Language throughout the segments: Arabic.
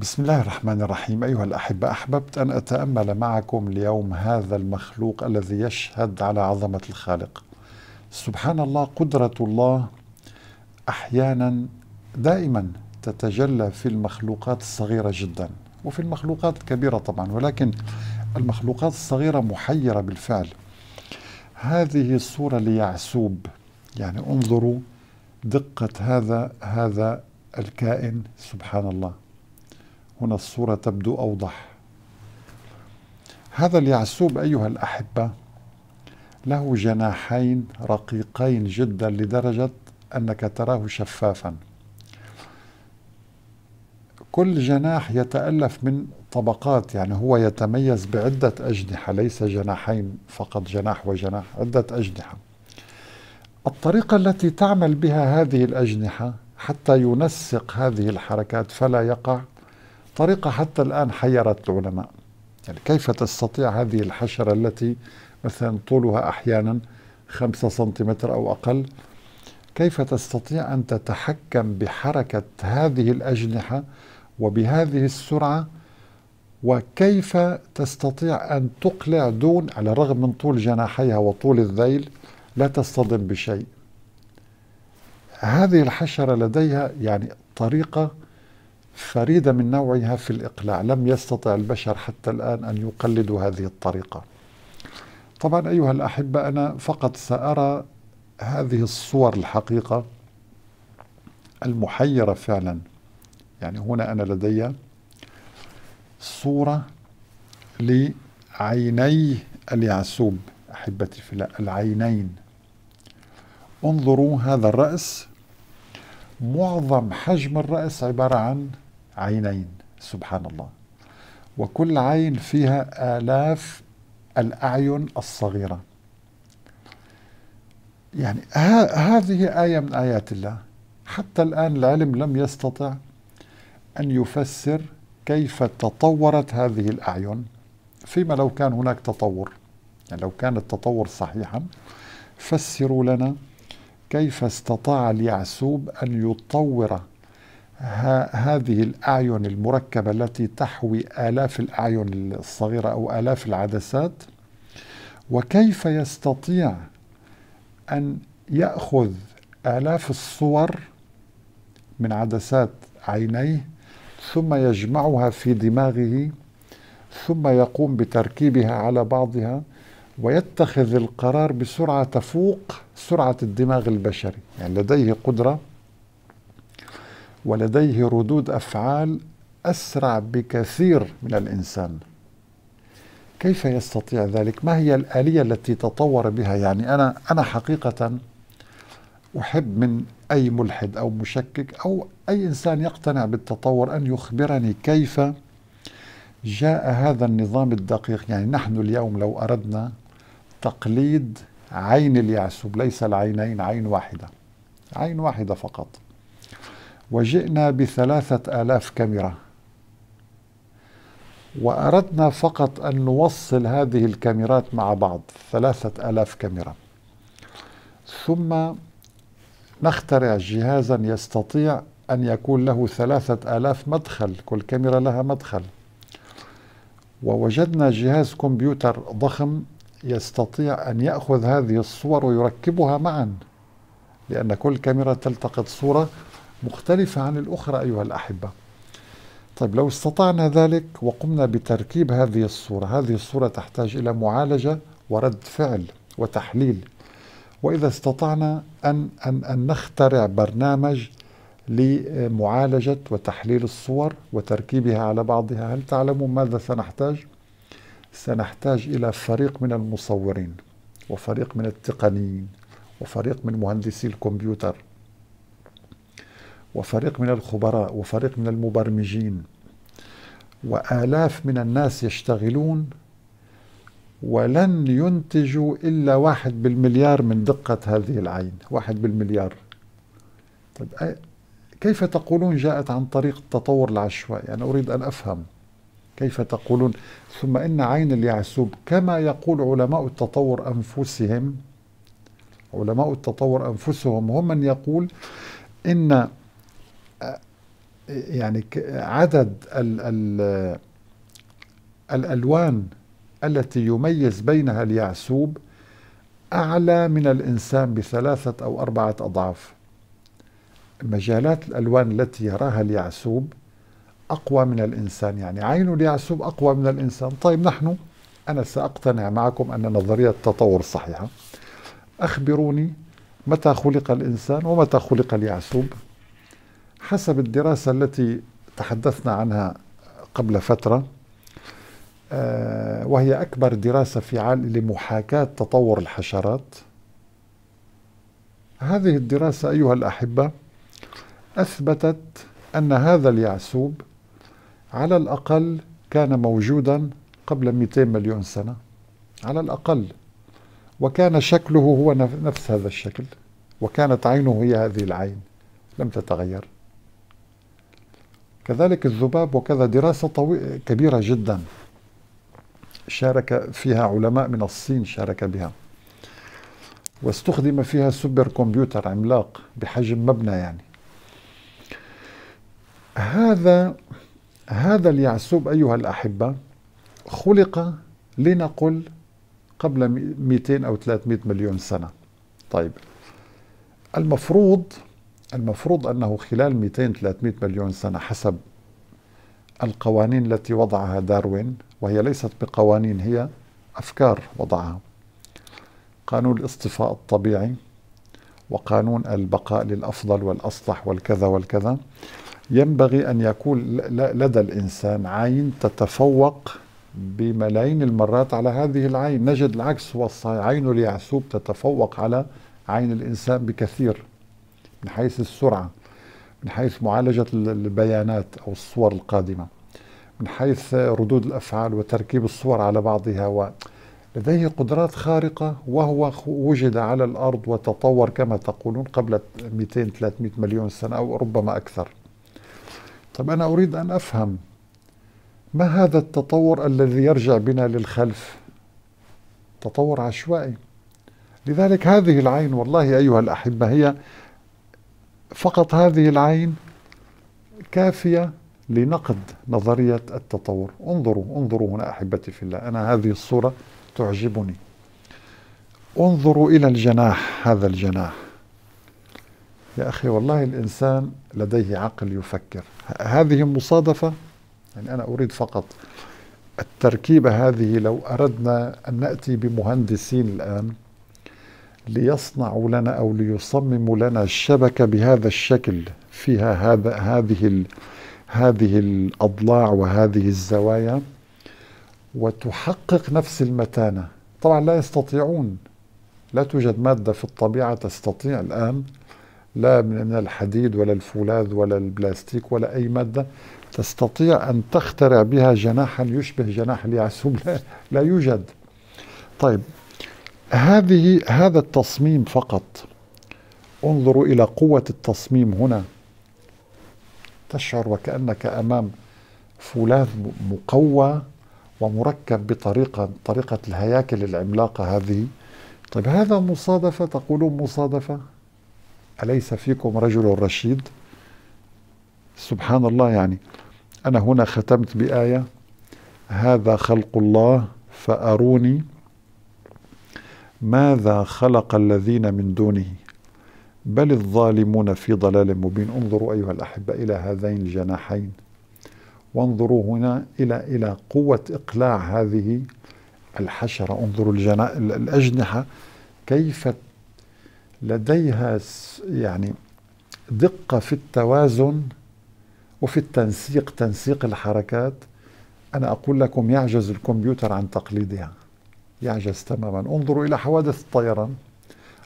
بسم الله الرحمن الرحيم أيها الأحبة أحببت أن أتأمل معكم اليوم هذا المخلوق الذي يشهد على عظمة الخالق سبحان الله قدرة الله أحيانا دائما تتجلى في المخلوقات الصغيرة جدا وفي المخلوقات الكبيرة طبعا ولكن المخلوقات الصغيرة محيرة بالفعل هذه الصورة ليعسوب يعني انظروا دقة هذا هذا الكائن سبحان الله هنا الصورة تبدو أوضح هذا اليعسوب أيها الأحبة له جناحين رقيقين جدا لدرجة أنك تراه شفافا كل جناح يتألف من طبقات يعني هو يتميز بعدة أجنحة ليس جناحين فقط جناح وجناح عدة أجنحة الطريقة التي تعمل بها هذه الأجنحة حتى ينسق هذه الحركات فلا يقع طريقة حتى الآن حيرت العلماء يعني كيف تستطيع هذه الحشرة التي مثلا طولها أحيانا خمسة سنتيمتر أو أقل كيف تستطيع أن تتحكم بحركة هذه الأجنحة وبهذه السرعة وكيف تستطيع أن تقلع دون على الرغم من طول جناحيها وطول الذيل لا تصطدم بشيء هذه الحشرة لديها يعني طريقة فريدة من نوعها في الإقلاع لم يستطع البشر حتى الآن أن يقلدوا هذه الطريقة طبعا أيها الأحبة أنا فقط سأرى هذه الصور الحقيقة المحيرة فعلا يعني هنا أنا لدي صورة لعيني اليعسوب أحبتي في العينين انظروا هذا الرأس معظم حجم الرأس عبارة عن عينين سبحان الله وكل عين فيها آلاف الأعين الصغيرة يعني هذه آية من آيات الله حتى الآن العلم لم يستطع أن يفسر كيف تطورت هذه الأعين فيما لو كان هناك تطور يعني لو كان التطور صحيحا فسروا لنا كيف استطاع اليعسوب أن يطور هذه الأعين المركبة التي تحوي آلاف الأعين الصغيرة أو آلاف العدسات وكيف يستطيع أن يأخذ آلاف الصور من عدسات عينيه ثم يجمعها في دماغه ثم يقوم بتركيبها على بعضها ويتخذ القرار بسرعة تفوق سرعة الدماغ البشري يعني لديه قدرة ولديه ردود أفعال أسرع بكثير من الإنسان كيف يستطيع ذلك؟ ما هي الآلية التي تطور بها؟ يعني أنا أنا حقيقة أحب من أي ملحد أو مشكك أو أي إنسان يقتنع بالتطور أن يخبرني كيف جاء هذا النظام الدقيق يعني نحن اليوم لو أردنا تقليد عين اليعسوب ليس العينين عين واحدة عين واحدة فقط وجئنا بثلاثة آلاف كاميرا وأردنا فقط أن نوصل هذه الكاميرات مع بعض ثلاثة آلاف كاميرا ثم نخترع جهازا يستطيع أن يكون له ثلاثة آلاف مدخل كل كاميرا لها مدخل ووجدنا جهاز كمبيوتر ضخم يستطيع أن يأخذ هذه الصور ويركبها معا لأن كل كاميرا تلتقط صورة مختلفة عن الأخرى أيها الأحبة طيب لو استطعنا ذلك وقمنا بتركيب هذه الصورة هذه الصورة تحتاج إلى معالجة ورد فعل وتحليل وإذا استطعنا أن, أن, أن نخترع برنامج لمعالجة وتحليل الصور وتركيبها على بعضها هل تعلمون ماذا سنحتاج؟ سنحتاج إلى فريق من المصورين وفريق من التقنيين وفريق من مهندسي الكمبيوتر وفريق من الخبراء وفريق من المبرمجين وآلاف من الناس يشتغلون ولن ينتجوا إلا واحد بالمليار من دقة هذه العين واحد بالمليار طيب كيف تقولون جاءت عن طريق التطور العشوائي أنا أريد أن أفهم كيف تقولون ثم إن عين اليعسوب كما يقول علماء التطور أنفسهم علماء التطور أنفسهم هم من يقول إن يعني عدد ال ال الألوان التي يميز بينها اليعسوب أعلى من الإنسان بثلاثة أو أربعة أضعاف مجالات الألوان التي يراها اليعسوب أقوى من الإنسان يعني عين اليعسوب أقوى من الإنسان طيب نحن أنا سأقتنع معكم أن نظرية التطور صحيحة أخبروني متى خلق الإنسان ومتى خلق اليعسوب حسب الدراسة التي تحدثنا عنها قبل فترة آه، وهي أكبر دراسة في لمحاكاة تطور الحشرات هذه الدراسة أيها الأحبة أثبتت أن هذا اليعسوب على الأقل كان موجودا قبل 200 مليون سنة على الأقل وكان شكله هو نفس هذا الشكل وكانت عينه هي هذه العين لم تتغير كذلك الذباب وكذا دراسة طويلة كبيرة جدا شارك فيها علماء من الصين شارك بها واستخدم فيها سوبر كمبيوتر عملاق بحجم مبنى يعني هذا هذا اليعسوب أيها الأحبة خلق لنقل قبل 200 أو 300 مليون سنة طيب المفروض المفروض أنه خلال 200-300 مليون سنة حسب القوانين التي وضعها داروين وهي ليست بقوانين هي أفكار وضعها قانون الاصطفاء الطبيعي وقانون البقاء للأفضل والأصلح والكذا والكذا ينبغي أن يكون لدى الإنسان عين تتفوق بملايين المرات على هذه العين نجد العكس هو الصحيح عين اليعسوب تتفوق على عين الإنسان بكثير من حيث السرعة من حيث معالجة البيانات أو الصور القادمة من حيث ردود الأفعال وتركيب الصور على بعضها و لديه قدرات خارقة وهو وجد على الأرض وتطور كما تقولون قبل 200-300 مليون سنة أو ربما أكثر طب أنا أريد أن أفهم ما هذا التطور الذي يرجع بنا للخلف تطور عشوائي لذلك هذه العين والله أيها الأحبة هي فقط هذه العين كافية لنقد نظرية التطور انظروا انظروا هنا أحبتي في الله أنا هذه الصورة تعجبني انظروا إلى الجناح هذا الجناح يا أخي والله الإنسان لديه عقل يفكر هذه مصادفة يعني أنا أريد فقط التركيبة هذه لو أردنا أن نأتي بمهندسين الآن ليصنعوا لنا أو ليصمموا لنا الشبكة بهذا الشكل فيها هذا هذه هذه الأضلاع وهذه الزوايا وتحقق نفس المتانة طبعا لا يستطيعون لا توجد مادة في الطبيعة تستطيع الآن لا من الحديد ولا الفولاذ ولا البلاستيك ولا أي مادة تستطيع أن تخترع بها جناحا يشبه جناح اليعسوب لا, لا يوجد طيب هذه هذا التصميم فقط انظروا إلى قوة التصميم هنا تشعر وكأنك أمام فولاذ مقوى ومركب بطريقة طريقة الهياكل العملاقة هذه طيب هذا مصادفة تقولون مصادفة أليس فيكم رجل رشيد سبحان الله يعني أنا هنا ختمت بآية هذا خلق الله فأروني ماذا خلق الذين من دونه بل الظالمون في ضلال مبين انظروا أيها الأحبة إلى هذين الجناحين وانظروا هنا إلى إلى قوة إقلاع هذه الحشرة انظروا الجنا... الأجنحة كيف لديها يعني دقة في التوازن وفي التنسيق تنسيق الحركات أنا أقول لكم يعجز الكمبيوتر عن تقليدها يعجز تماما انظروا إلى حوادث الطيران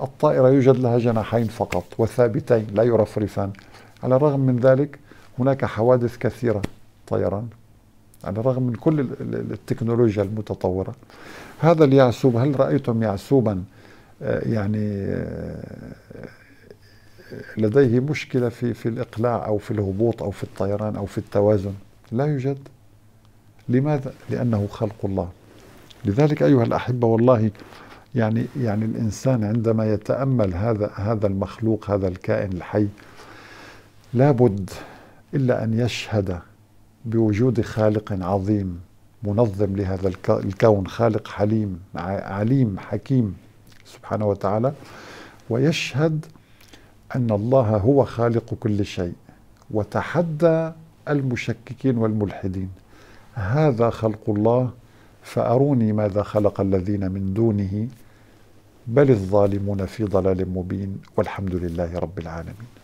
الطائرة يوجد لها جناحين فقط وثابتين لا يرفرفان على الرغم من ذلك هناك حوادث كثيرة طيران على الرغم من كل التكنولوجيا المتطورة هذا اليعسوب هل رأيتم يعسوبا آه، يعني آه، لديه مشكلة في في الإقلاع أو في الهبوط أو في الطيران أو في التوازن لا يوجد لماذا؟ لأنه خلق الله لذلك أيها الأحبة والله يعني يعني الإنسان عندما يتأمل هذا هذا المخلوق هذا الكائن الحي لابد إلا أن يشهد بوجود خالق عظيم منظم لهذا الكون خالق حليم عليم حكيم سبحانه وتعالى ويشهد أن الله هو خالق كل شيء وتحدى المشككين والملحدين هذا خلق الله فأروني ماذا خلق الذين من دونه بل الظالمون في ضلال مبين والحمد لله رب العالمين